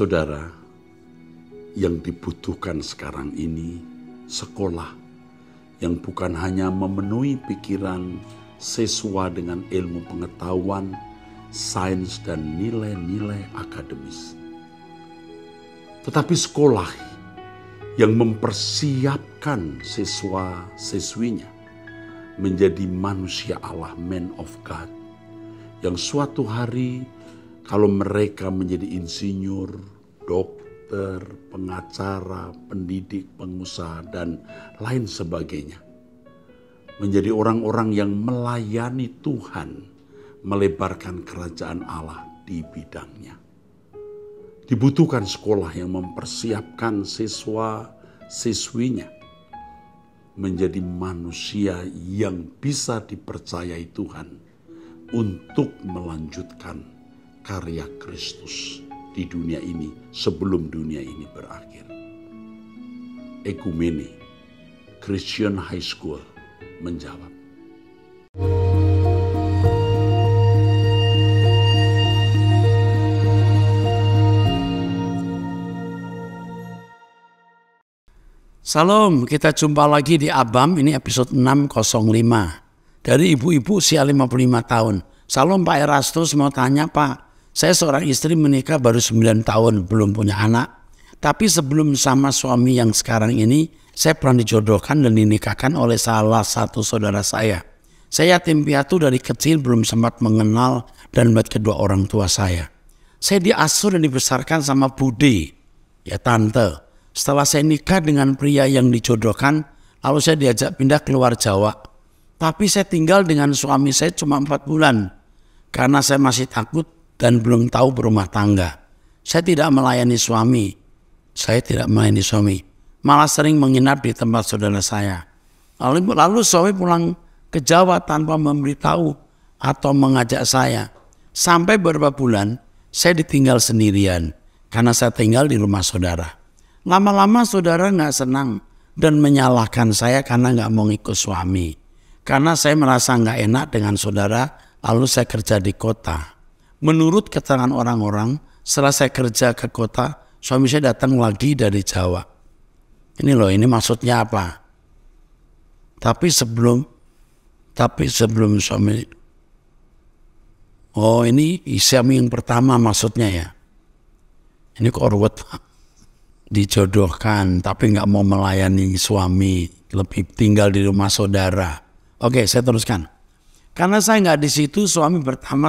Saudara, yang dibutuhkan sekarang ini sekolah yang bukan hanya memenuhi pikiran sesuai dengan ilmu pengetahuan, sains, dan nilai-nilai akademis, tetapi sekolah yang mempersiapkan siswa-siswinya menjadi manusia Allah, man of God, yang suatu hari kalau mereka menjadi insinyur, dokter, pengacara, pendidik, pengusaha, dan lain sebagainya. Menjadi orang-orang yang melayani Tuhan, melebarkan kerajaan Allah di bidangnya. Dibutuhkan sekolah yang mempersiapkan siswa-siswinya menjadi manusia yang bisa dipercayai Tuhan untuk melanjutkan karya Kristus di dunia ini sebelum dunia ini berakhir. Ekumeni Christian High School menjawab. Salam, kita jumpa lagi di Abam, ini episode 605. Dari ibu-ibu usia 55 tahun. Salam Pak Erastus, mau tanya Pak, saya seorang istri menikah baru 9 tahun, belum punya anak. Tapi sebelum sama suami yang sekarang ini, saya pernah dijodohkan dan dinikahkan oleh salah satu saudara saya. Saya yatim piatu dari kecil belum sempat mengenal dan melihat kedua orang tua saya. Saya diasuh dan dibesarkan sama Budi, ya tante. Setelah saya nikah dengan pria yang dijodohkan, lalu saya diajak pindah keluar Jawa. Tapi saya tinggal dengan suami saya cuma empat bulan. Karena saya masih takut dan belum tahu berumah tangga. Saya tidak melayani suami. Saya tidak melayani suami. Malah sering menginap di tempat saudara saya. Lalu, lalu suami pulang ke Jawa tanpa memberitahu atau mengajak saya. Sampai beberapa bulan, saya ditinggal sendirian karena saya tinggal di rumah saudara. Lama-lama saudara nggak senang dan menyalahkan saya karena nggak mau ikut suami. Karena saya merasa nggak enak dengan saudara, lalu saya kerja di kota. Menurut keterangan orang-orang, setelah saya kerja ke kota, suami saya datang lagi dari Jawa. Ini loh, ini maksudnya apa? Tapi sebelum, tapi sebelum suami, oh ini suami yang pertama maksudnya ya. Ini kok dijodohkan tapi nggak mau melayani suami lebih tinggal di rumah saudara. Oke, saya teruskan. Karena saya nggak di situ, suami pertama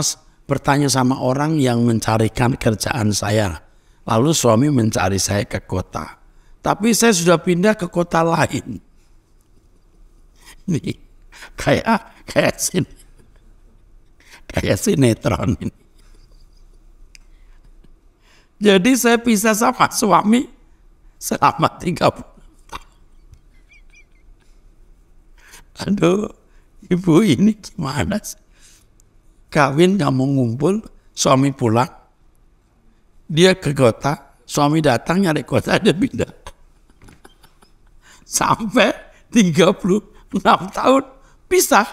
bertanya sama orang yang mencarikan kerjaan saya. Lalu suami mencari saya ke kota. Tapi saya sudah pindah ke kota lain. Ini kayak kayak sini. kayak sinetron ini. Jadi saya pisah sama suami selama tiga bulan. Aduh, ibu ini gimana sih? kawin nggak mau ngumpul, suami pulang, dia ke kota, suami datang nyari kota, dia pindah. Sampai 36 tahun pisah.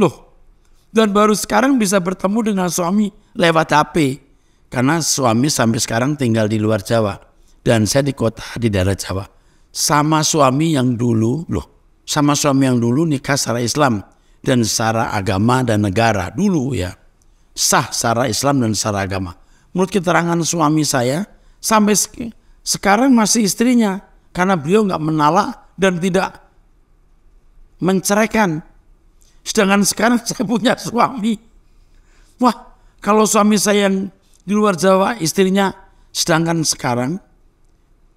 Loh, dan baru sekarang bisa bertemu dengan suami lewat HP. Karena suami sampai sekarang tinggal di luar Jawa. Dan saya di kota, di daerah Jawa. Sama suami yang dulu, loh, sama suami yang dulu nikah secara Islam dan secara agama dan negara dulu ya. Sah secara Islam dan secara agama. Menurut keterangan suami saya sampai sekarang masih istrinya karena beliau nggak menala dan tidak menceraikan. Sedangkan sekarang saya punya suami. Wah, kalau suami saya yang di luar Jawa, istrinya sedangkan sekarang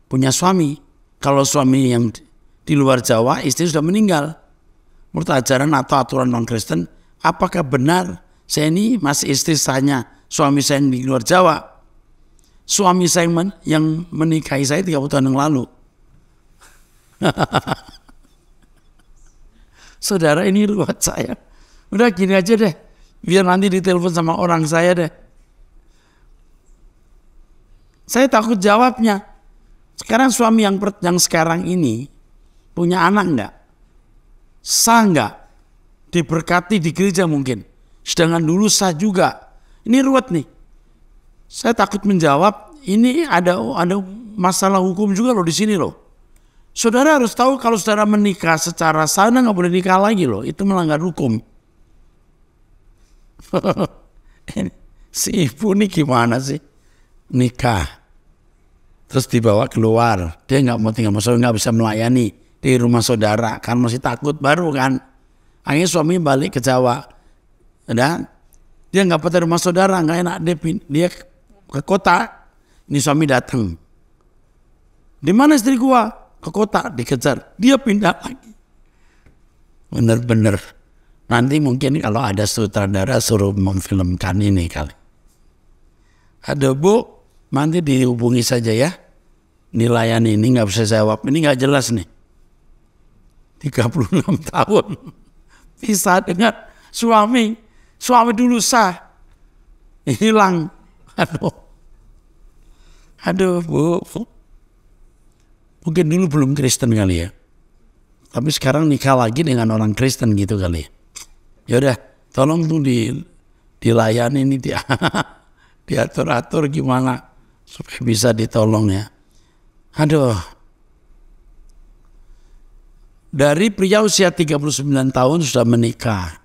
punya suami. Kalau suami yang di luar Jawa, istri sudah meninggal menurut ajaran atau aturan non-Kristen, apakah benar saya ini masih istri saya suami saya yang di luar Jawa? Suami saya yang, menikahi saya 30 tahun yang lalu. Saudara ini ruwet saya. Udah gini aja deh. Biar nanti ditelepon sama orang saya deh. Saya takut jawabnya. Sekarang suami yang yang sekarang ini punya anak nggak? sangga diberkati di gereja mungkin. Sedangkan dulu sah juga. Ini ruwet nih. Saya takut menjawab. Ini ada ada masalah hukum juga loh di sini loh. Saudara harus tahu kalau saudara menikah secara sana nggak boleh nikah lagi loh. Itu melanggar hukum. si ibu ini gimana sih? Nikah. Terus dibawa keluar. Dia nggak mau tinggal. Maksudnya nggak bisa melayani di rumah saudara kan masih takut baru kan akhirnya suami balik ke Jawa dan dia nggak pernah rumah saudara nggak enak dia dia ke kota ini suami datang di mana istri gua ke kota dikejar dia pindah lagi bener-bener nanti mungkin kalau ada sutradara suruh memfilmkan ini kali ada bu nanti dihubungi saja ya nilaian ini nggak bisa jawab ini nggak jelas nih 36 tahun pisah dengan suami. Suami dulu sah. Hilang. Aduh. Aduh, Bu. Mungkin dulu belum Kristen kali ya. Tapi sekarang nikah lagi dengan orang Kristen gitu kali. Ya, ya udah, tolong tuh di dilayani ini dia diatur-atur gimana supaya bisa ditolong ya. Aduh, dari pria usia 39 tahun sudah menikah.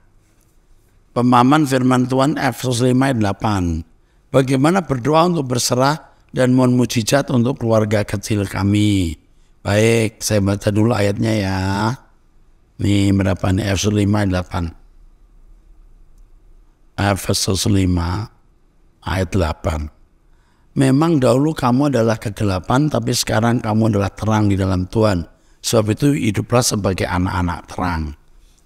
Pemaman firman Tuhan Efesus 5 ayat 8. Bagaimana berdoa untuk berserah dan mohon mujizat untuk keluarga kecil kami. Baik, saya baca dulu ayatnya ya. Ini berapa nih Efesus 5 ayat 8. Efesus 5 ayat 8. Memang dahulu kamu adalah kegelapan, tapi sekarang kamu adalah terang di dalam Tuhan Sebab itu hiduplah sebagai anak-anak terang.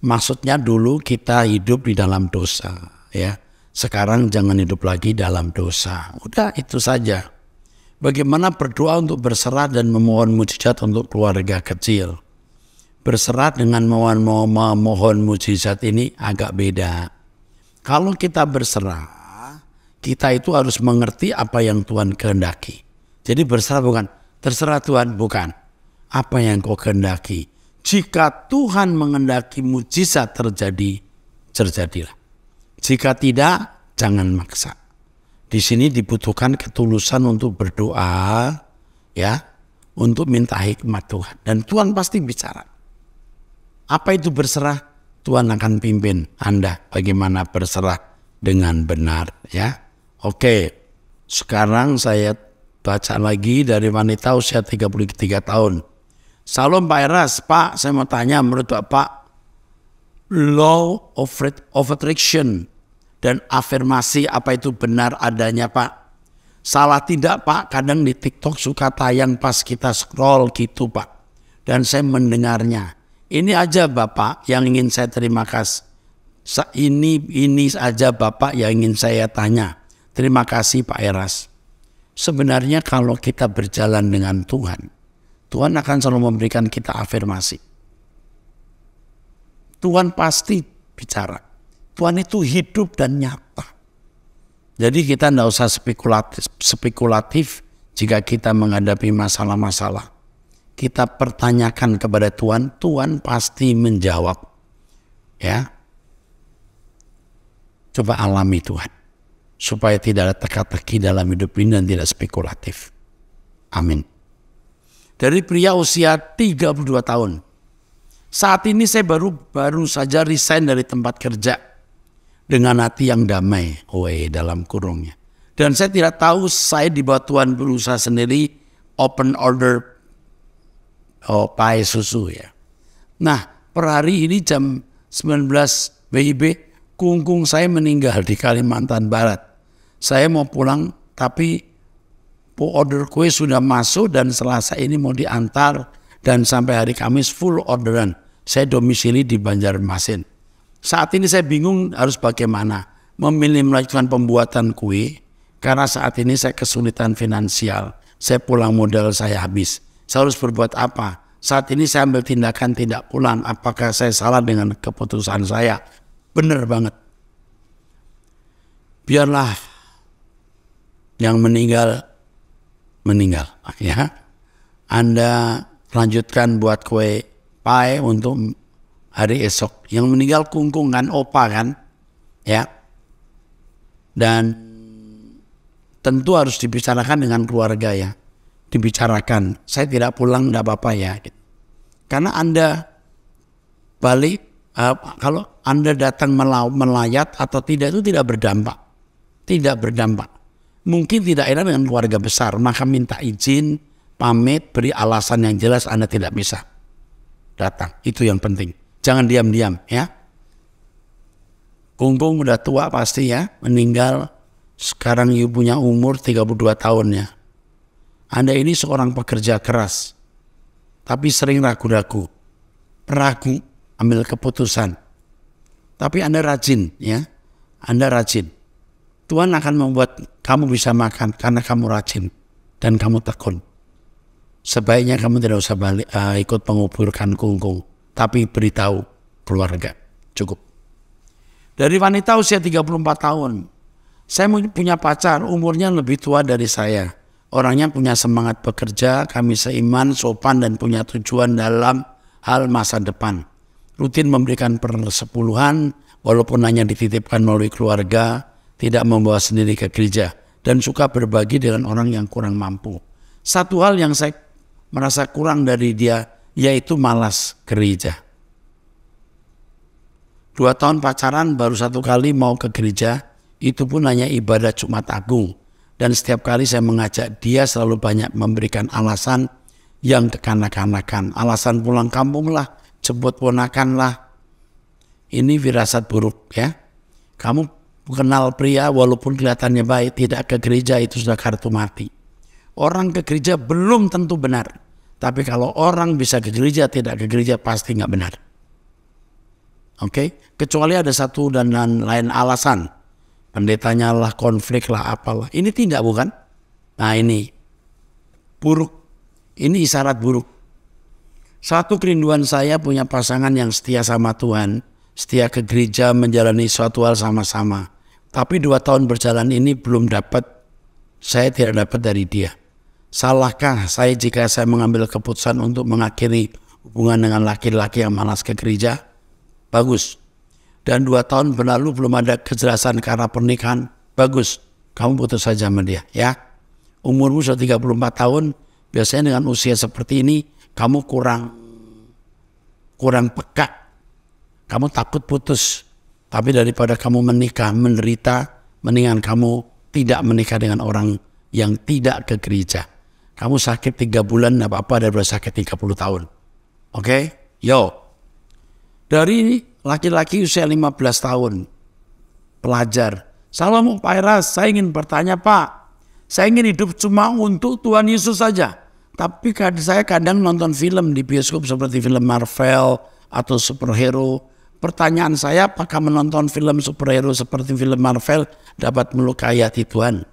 Maksudnya dulu kita hidup di dalam dosa, ya. Sekarang jangan hidup lagi dalam dosa. Udah itu saja. Bagaimana berdoa untuk berserah dan memohon mujizat untuk keluarga kecil. Berserah dengan memohon, memohon mujizat ini agak beda. Kalau kita berserah, kita itu harus mengerti apa yang Tuhan kehendaki. Jadi berserah bukan terserah Tuhan bukan apa yang kau kehendaki. Jika Tuhan mengendaki mujizat terjadi, terjadilah. Jika tidak, jangan maksa. Di sini dibutuhkan ketulusan untuk berdoa, ya, untuk minta hikmat Tuhan. Dan Tuhan pasti bicara. Apa itu berserah? Tuhan akan pimpin Anda bagaimana berserah dengan benar, ya. Oke, sekarang saya baca lagi dari wanita usia 33 tahun. Salam Pak Eras, Pak saya mau tanya menurut Bapak law of, of attraction dan afirmasi apa itu benar adanya Pak? Salah tidak Pak, kadang di TikTok suka tayang pas kita scroll gitu Pak. Dan saya mendengarnya. Ini aja Bapak yang ingin saya terima kasih. Ini ini aja Bapak yang ingin saya tanya. Terima kasih Pak Eras. Sebenarnya kalau kita berjalan dengan Tuhan, Tuhan akan selalu memberikan kita afirmasi. Tuhan pasti bicara. Tuhan itu hidup dan nyata. Jadi kita tidak usah spekulatif, spekulatif jika kita menghadapi masalah-masalah. Kita pertanyakan kepada Tuhan, Tuhan pasti menjawab. Ya, Coba alami Tuhan. Supaya tidak ada teka-teki dalam hidup ini dan tidak spekulatif. Amin dari pria usia 32 tahun. Saat ini saya baru baru saja resign dari tempat kerja dengan hati yang damai, oe dalam kurungnya. Dan saya tidak tahu saya di batuan berusaha sendiri open order oh, pai susu ya. Nah, per hari ini jam 19 WIB kungkung saya meninggal di Kalimantan Barat. Saya mau pulang tapi order kue sudah masuk dan Selasa ini mau diantar dan sampai hari Kamis full orderan. Saya domisili di Banjarmasin. Saat ini saya bingung harus bagaimana memilih melakukan pembuatan kue karena saat ini saya kesulitan finansial. Saya pulang modal saya habis. Saya harus berbuat apa? Saat ini saya ambil tindakan tidak pulang. Apakah saya salah dengan keputusan saya? Benar banget. Biarlah yang meninggal meninggal ya. Anda lanjutkan buat kue pie untuk hari esok. Yang meninggal kungkung kan opa kan ya. Dan tentu harus dibicarakan dengan keluarga ya. Dibicarakan, saya tidak pulang tidak apa-apa ya. Karena Anda balik uh, kalau Anda datang melayat atau tidak itu tidak berdampak. Tidak berdampak mungkin tidak enak dengan keluarga besar, maka minta izin, pamit, beri alasan yang jelas Anda tidak bisa datang. Itu yang penting. Jangan diam-diam ya. Kungkung udah tua pasti ya, meninggal. Sekarang umur punya umur 32 tahun ya. Anda ini seorang pekerja keras, tapi sering ragu-ragu. Ragu ambil keputusan. Tapi Anda rajin ya. Anda rajin Tuhan akan membuat kamu bisa makan karena kamu rajin dan kamu tekun. Sebaiknya kamu tidak usah balik, uh, ikut menguburkan kungkung, tapi beritahu keluarga. Cukup. Dari wanita usia 34 tahun, saya punya pacar umurnya lebih tua dari saya. Orangnya punya semangat bekerja, kami seiman, sopan, dan punya tujuan dalam hal masa depan. Rutin memberikan persepuluhan, walaupun hanya dititipkan melalui keluarga, tidak membawa sendiri ke gereja dan suka berbagi dengan orang yang kurang mampu. Satu hal yang saya merasa kurang dari dia yaitu malas gereja. Dua tahun pacaran baru satu kali mau ke gereja, itu pun hanya ibadah Jumat Agung. Dan setiap kali saya mengajak dia selalu banyak memberikan alasan yang kekanak-kanakan. Alasan pulang kampung lah, jemput ponakan lah. Ini firasat buruk ya. Kamu Kenal pria walaupun kelihatannya baik tidak ke gereja itu sudah kartu mati. Orang ke gereja belum tentu benar. Tapi kalau orang bisa ke gereja tidak ke gereja pasti nggak benar. Oke, okay? kecuali ada satu dan lain alasan. Pendetanya lah konflik lah apalah. Ini tidak bukan? Nah ini buruk. Ini isyarat buruk. Satu kerinduan saya punya pasangan yang setia sama Tuhan setia ke gereja menjalani suatu hal sama-sama. Tapi dua tahun berjalan ini belum dapat, saya tidak dapat dari dia. Salahkah saya jika saya mengambil keputusan untuk mengakhiri hubungan dengan laki-laki yang malas ke gereja? Bagus. Dan dua tahun berlalu belum ada kejelasan karena pernikahan? Bagus. Kamu putus saja sama dia ya. Umurmu sudah 34 tahun, biasanya dengan usia seperti ini kamu kurang kurang pekat. Kamu takut putus, tapi daripada kamu menikah menderita, mendingan kamu tidak menikah dengan orang yang tidak ke gereja. Kamu sakit tiga bulan, tidak apa-apa daripada sakit 30 tahun. Oke? Okay? Yo. Dari laki-laki usia 15 tahun, pelajar. Salam Pak Eras, saya ingin bertanya Pak, saya ingin hidup cuma untuk Tuhan Yesus saja. Tapi saya kadang nonton film di bioskop seperti film Marvel atau superhero Pertanyaan saya, apakah menonton film superhero seperti film Marvel dapat melukai hati Tuhan?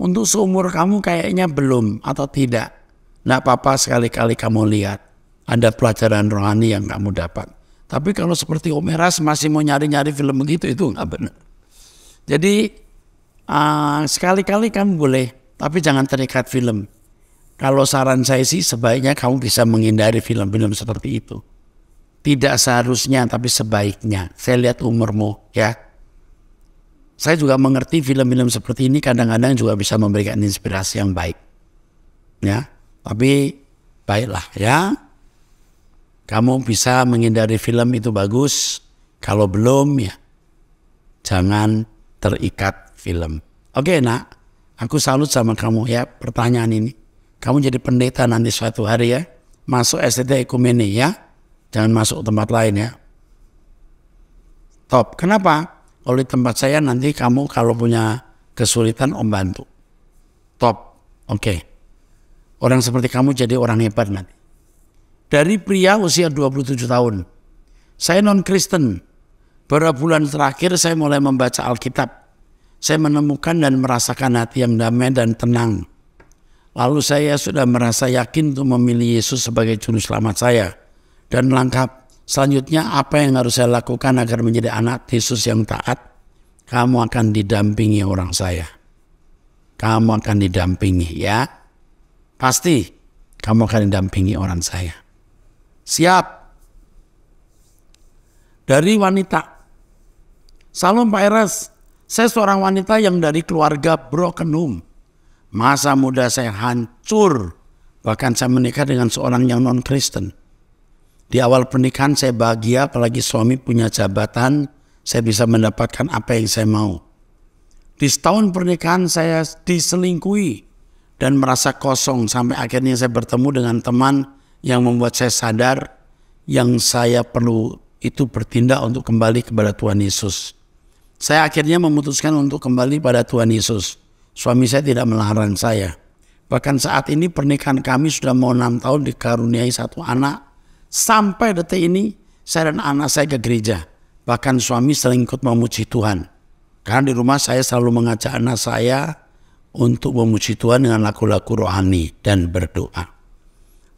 Untuk seumur kamu kayaknya belum atau tidak. Tidak apa-apa sekali-kali kamu lihat. Ada pelajaran rohani yang kamu dapat. Tapi kalau seperti Omeras masih mau nyari-nyari film begitu, itu nggak benar. Jadi uh, sekali-kali kamu boleh, tapi jangan terikat film. Kalau saran saya sih sebaiknya kamu bisa menghindari film-film seperti itu. Tidak seharusnya, tapi sebaiknya. Saya lihat umurmu, ya. Saya juga mengerti film-film seperti ini kadang-kadang juga bisa memberikan inspirasi yang baik. Ya, tapi baiklah ya. Kamu bisa menghindari film itu bagus. Kalau belum ya jangan terikat film. Oke nak, aku salut sama kamu ya pertanyaan ini. Kamu jadi pendeta nanti suatu hari ya. Masuk STT ekumeni ya. Jangan masuk tempat lain ya. Top. Kenapa? Kalau di tempat saya nanti kamu kalau punya kesulitan om bantu. Top. Oke. Okay. Orang seperti kamu jadi orang hebat nanti. Dari pria usia 27 tahun. Saya non-Kristen. Beberapa bulan terakhir saya mulai membaca Alkitab. Saya menemukan dan merasakan hati yang damai dan tenang. Lalu saya sudah merasa yakin untuk memilih Yesus sebagai juru selamat saya dan lengkap. Selanjutnya apa yang harus saya lakukan agar menjadi anak Yesus yang taat? Kamu akan didampingi orang saya. Kamu akan didampingi ya. Pasti kamu akan didampingi orang saya. Siap. Dari wanita. Salam Pak Eras, saya seorang wanita yang dari keluarga broken home. Masa muda saya hancur. Bahkan saya menikah dengan seorang yang non-Kristen di awal pernikahan saya bahagia apalagi suami punya jabatan, saya bisa mendapatkan apa yang saya mau. Di setahun pernikahan saya diselingkuhi dan merasa kosong sampai akhirnya saya bertemu dengan teman yang membuat saya sadar yang saya perlu itu bertindak untuk kembali kepada Tuhan Yesus. Saya akhirnya memutuskan untuk kembali pada Tuhan Yesus. Suami saya tidak melarang saya. Bahkan saat ini pernikahan kami sudah mau enam tahun dikaruniai satu anak Sampai detik ini saya dan anak saya ke gereja. Bahkan suami sering ikut memuji Tuhan. Karena di rumah saya selalu mengajak anak saya untuk memuji Tuhan dengan lagu-lagu rohani dan berdoa.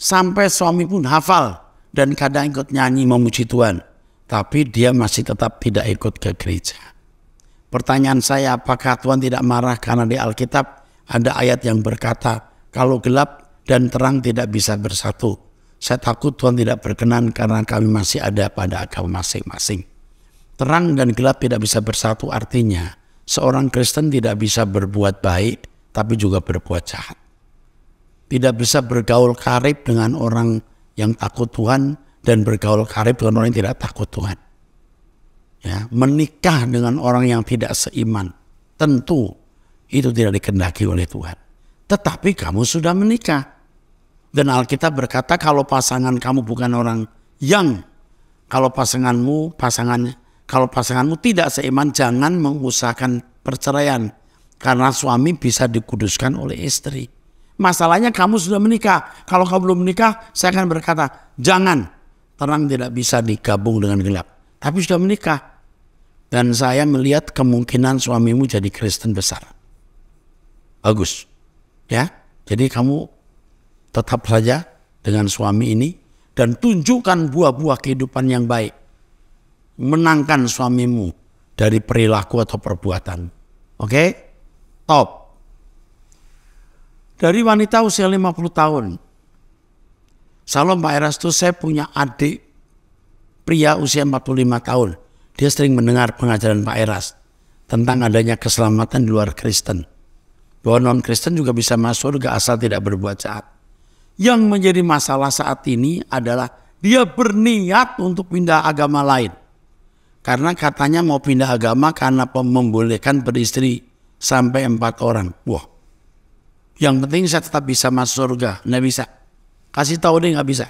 Sampai suami pun hafal dan kadang ikut nyanyi memuji Tuhan. Tapi dia masih tetap tidak ikut ke gereja. Pertanyaan saya apakah Tuhan tidak marah karena di Alkitab ada ayat yang berkata kalau gelap dan terang tidak bisa bersatu saya takut Tuhan tidak berkenan karena kami masih ada pada agama masing-masing. Terang dan gelap tidak bisa bersatu artinya seorang Kristen tidak bisa berbuat baik tapi juga berbuat jahat. Tidak bisa bergaul karib dengan orang yang takut Tuhan dan bergaul karib dengan orang yang tidak takut Tuhan. Ya, menikah dengan orang yang tidak seiman tentu itu tidak dikendaki oleh Tuhan. Tetapi kamu sudah menikah, dan Alkitab berkata kalau pasangan kamu bukan orang yang kalau pasanganmu pasangan kalau pasanganmu tidak seiman jangan mengusahakan perceraian karena suami bisa dikuduskan oleh istri. Masalahnya kamu sudah menikah. Kalau kamu belum menikah, saya akan berkata, jangan. Terang tidak bisa digabung dengan gelap. Tapi sudah menikah. Dan saya melihat kemungkinan suamimu jadi Kristen besar. Bagus. Ya. Jadi kamu tetap saja dengan suami ini dan tunjukkan buah-buah kehidupan yang baik. Menangkan suamimu dari perilaku atau perbuatan. Oke? Okay? Top. Dari wanita usia 50 tahun. Salam Pak Erastus, saya punya adik pria usia 45 tahun. Dia sering mendengar pengajaran Pak Eras tentang adanya keselamatan di luar Kristen. Bahwa non-Kristen juga bisa masuk surga asal tidak berbuat jahat. Yang menjadi masalah saat ini adalah dia berniat untuk pindah agama lain. Karena katanya mau pindah agama karena membolehkan beristri sampai empat orang. Wah, yang penting saya tetap bisa masuk surga. Nggak bisa. Kasih tahu deh nggak bisa.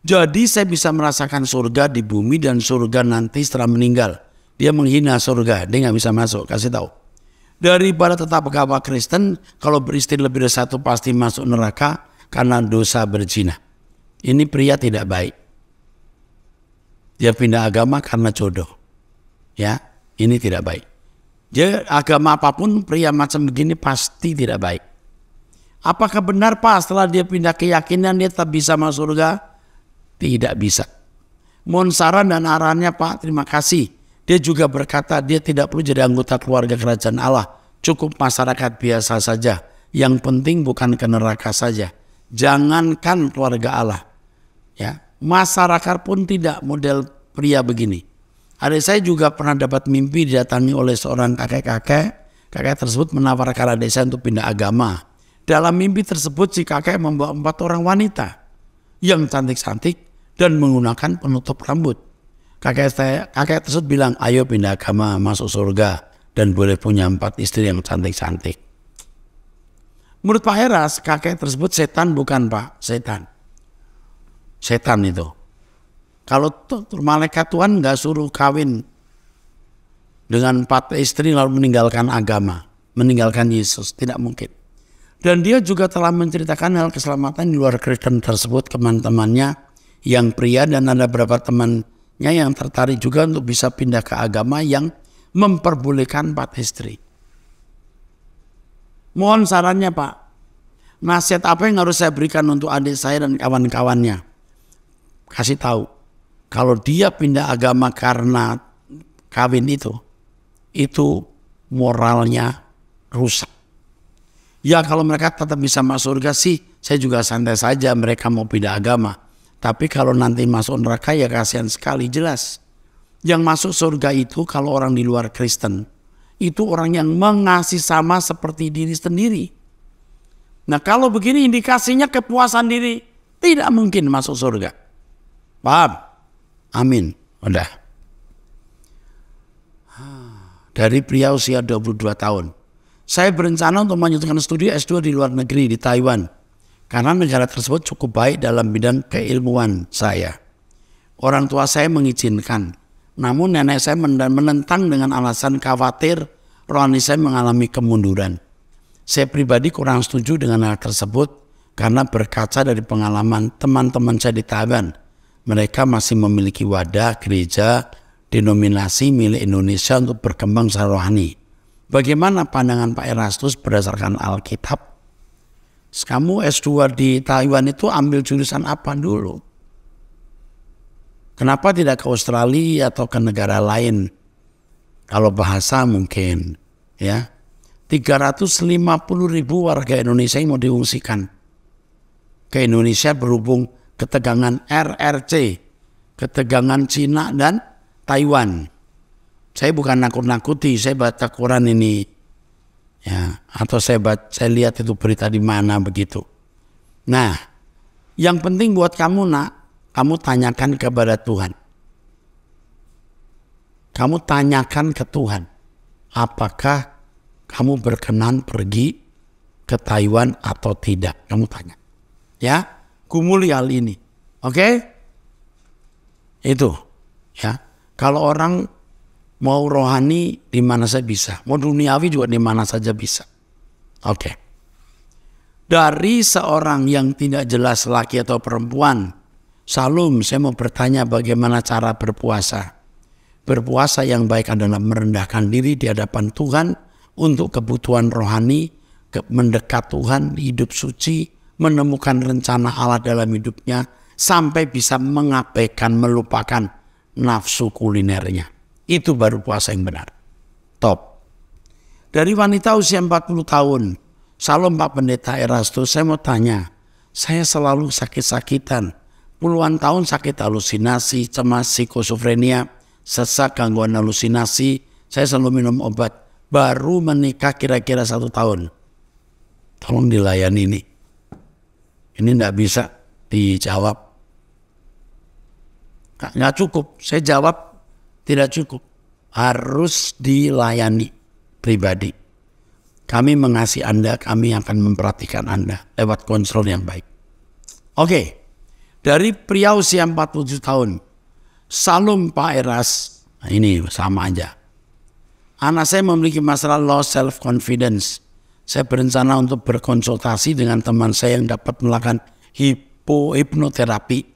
Jadi saya bisa merasakan surga di bumi dan surga nanti setelah meninggal. Dia menghina surga, dia nggak bisa masuk. Kasih tahu. Daripada tetap agama Kristen, kalau beristri lebih dari satu pasti masuk neraka karena dosa berzina. Ini pria tidak baik. Dia pindah agama karena jodoh. Ya, ini tidak baik. Dia agama apapun pria macam begini pasti tidak baik. Apakah benar Pak setelah dia pindah keyakinan dia tetap bisa masuk surga? Tidak bisa. Mohon saran dan arahannya Pak, terima kasih. Dia juga berkata dia tidak perlu jadi anggota keluarga kerajaan Allah. Cukup masyarakat biasa saja. Yang penting bukan ke neraka saja. Jangankan keluarga Allah, ya masyarakat pun tidak model pria begini. Adik saya juga pernah dapat mimpi didatangi oleh seorang kakek-kakek. Kakek tersebut menawarkan adik saya untuk pindah agama. Dalam mimpi tersebut si kakek membawa empat orang wanita yang cantik-cantik dan menggunakan penutup rambut. Kakek saya, kakek tersebut bilang, ayo pindah agama, masuk surga, dan boleh punya empat istri yang cantik-cantik. Menurut Pak Heras, kakek tersebut setan bukan Pak, setan. Setan itu. Kalau tuh, malaikat Tuhan nggak suruh kawin dengan empat istri lalu meninggalkan agama, meninggalkan Yesus, tidak mungkin. Dan dia juga telah menceritakan hal keselamatan di luar Kristen tersebut teman-temannya yang pria dan ada beberapa temannya yang tertarik juga untuk bisa pindah ke agama yang memperbolehkan empat istri. Mohon sarannya Pak. Nasihat apa yang harus saya berikan untuk adik saya dan kawan-kawannya? Kasih tahu. Kalau dia pindah agama karena kawin itu, itu moralnya rusak. Ya kalau mereka tetap bisa masuk surga sih, saya juga santai saja mereka mau pindah agama. Tapi kalau nanti masuk neraka ya kasihan sekali jelas. Yang masuk surga itu kalau orang di luar Kristen itu orang yang mengasihi sama seperti diri sendiri. Nah kalau begini indikasinya kepuasan diri tidak mungkin masuk surga. Paham? Amin. Udah. Dari pria usia 22 tahun. Saya berencana untuk melanjutkan studi S2 di luar negeri di Taiwan. Karena negara tersebut cukup baik dalam bidang keilmuan saya. Orang tua saya mengizinkan namun nenek saya menentang dengan alasan khawatir rohani saya mengalami kemunduran. Saya pribadi kurang setuju dengan hal tersebut karena berkaca dari pengalaman teman-teman saya di Taiwan. Mereka masih memiliki wadah gereja denominasi milik Indonesia untuk berkembang secara rohani. Bagaimana pandangan Pak Erastus berdasarkan Alkitab? Kamu S2 di Taiwan itu ambil jurusan apa dulu? Kenapa tidak ke Australia atau ke negara lain? Kalau bahasa mungkin ya. 350 ribu warga Indonesia yang mau diungsikan ke Indonesia berhubung ketegangan RRC, ketegangan Cina dan Taiwan. Saya bukan nakut-nakuti, saya baca Quran ini ya atau saya baca, saya lihat itu berita di mana begitu. Nah, yang penting buat kamu nak kamu tanyakan kepada Tuhan. Kamu tanyakan ke Tuhan, apakah kamu berkenan pergi ke Taiwan atau tidak? Kamu tanya. Ya, kumuli hal ini. Oke? Okay? Itu. Ya. Kalau orang mau rohani di mana saja bisa, mau duniawi juga di mana saja bisa. Oke. Okay dari seorang yang tidak jelas laki atau perempuan Salum, saya mau bertanya bagaimana cara berpuasa. Berpuasa yang baik adalah merendahkan diri di hadapan Tuhan untuk kebutuhan rohani, ke mendekat Tuhan, hidup suci, menemukan rencana Allah dalam hidupnya, sampai bisa mengabaikan, melupakan nafsu kulinernya. Itu baru puasa yang benar. Top. Dari wanita usia 40 tahun, Salom Pak Pendeta Erastus, saya mau tanya, saya selalu sakit-sakitan puluhan tahun sakit halusinasi, cemas, psikosofrenia, sesak, gangguan halusinasi. Saya selalu minum obat. Baru menikah kira-kira satu tahun. Tolong dilayani ini. Ini tidak bisa dijawab. Nggak cukup. Saya jawab tidak cukup. Harus dilayani pribadi. Kami mengasihi Anda, kami akan memperhatikan Anda lewat kontrol yang baik. Oke. Okay dari pria usia 47 tahun. Salum Pak Eras. Nah, ini sama aja. Anak saya memiliki masalah low self confidence. Saya berencana untuk berkonsultasi dengan teman saya yang dapat melakukan hipo hipnoterapi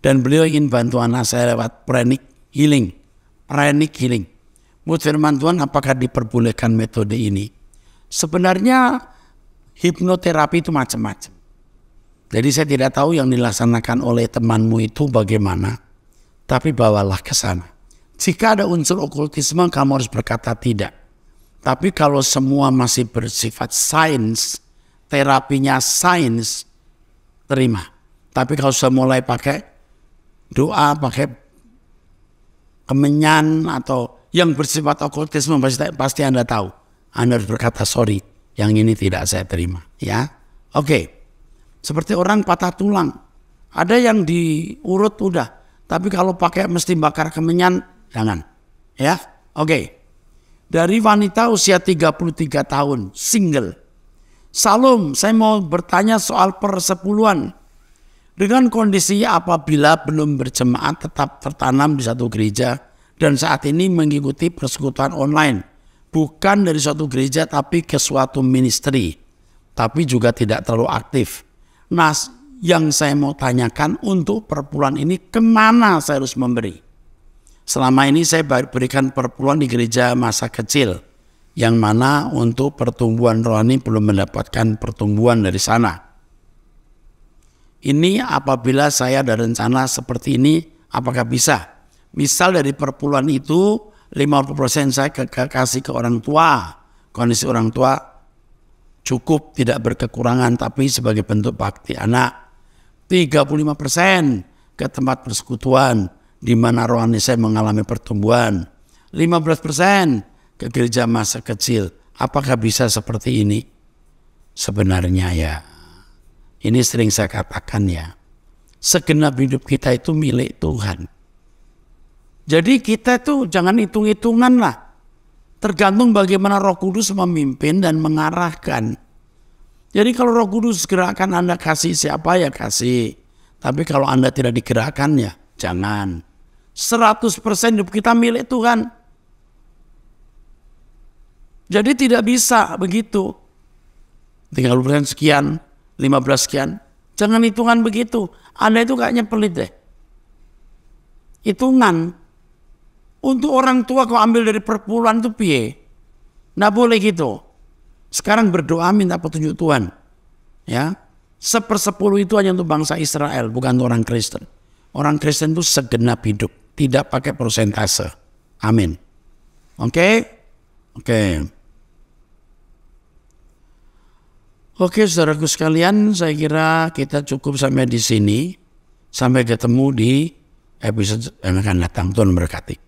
dan beliau ingin bantu anak saya lewat pranic healing. Pranic healing. Menurut firman Tuhan apakah diperbolehkan metode ini? Sebenarnya hipnoterapi itu macam-macam. Jadi saya tidak tahu yang dilaksanakan oleh temanmu itu bagaimana, tapi bawalah ke sana. Jika ada unsur okultisme, kamu harus berkata tidak. Tapi kalau semua masih bersifat sains, terapinya sains, terima. Tapi kalau sudah mulai pakai doa, pakai kemenyan atau yang bersifat okultisme pasti, pasti Anda tahu. Anda harus berkata sorry, yang ini tidak saya terima. Ya, oke. Okay. Seperti orang patah tulang. Ada yang diurut udah, tapi kalau pakai mesti bakar kemenyan, jangan. Ya, oke. Okay. Dari wanita usia 33 tahun, single. Salom, saya mau bertanya soal persepuluhan. Dengan kondisi apabila belum berjemaat tetap tertanam di satu gereja dan saat ini mengikuti persekutuan online. Bukan dari suatu gereja tapi ke suatu ministry. Tapi juga tidak terlalu aktif. Mas yang saya mau tanyakan untuk perpuluhan ini kemana saya harus memberi? Selama ini saya baru berikan perpuluhan di gereja masa kecil, yang mana untuk pertumbuhan rohani belum mendapatkan pertumbuhan dari sana. Ini apabila saya ada rencana seperti ini, apakah bisa? Misal dari perpuluhan itu 50% saya kasih ke orang tua, kondisi orang tua cukup tidak berkekurangan tapi sebagai bentuk bakti anak. 35 ke tempat persekutuan di mana rohani saya mengalami pertumbuhan. 15 ke gereja masa kecil. Apakah bisa seperti ini? Sebenarnya ya, ini sering saya katakan ya, segenap hidup kita itu milik Tuhan. Jadi kita tuh jangan hitung-hitungan lah. Tergantung bagaimana Roh Kudus memimpin dan mengarahkan. Jadi kalau Roh Kudus gerakan Anda kasih siapa ya kasih. Tapi kalau Anda tidak digerakkan ya jangan. 100% hidup kita milik Tuhan. Jadi tidak bisa begitu. Tinggal 30% sekian, 15 sekian. Jangan hitungan begitu. Anda itu kayaknya pelit deh. Hitungan untuk orang tua kau ambil dari perpuluhan itu piye? Nggak boleh gitu. Sekarang berdoa minta petunjuk Tuhan. Ya, sepersepuluh itu hanya untuk bangsa Israel, bukan untuk orang Kristen. Orang Kristen itu segenap hidup, tidak pakai persentase. Amin. Oke? Okay? Oke. Okay. Oke, saudaraku sekalian, saya kira kita cukup sampai di sini. Sampai ketemu di episode yang eh, akan datang. Tuhan berkati.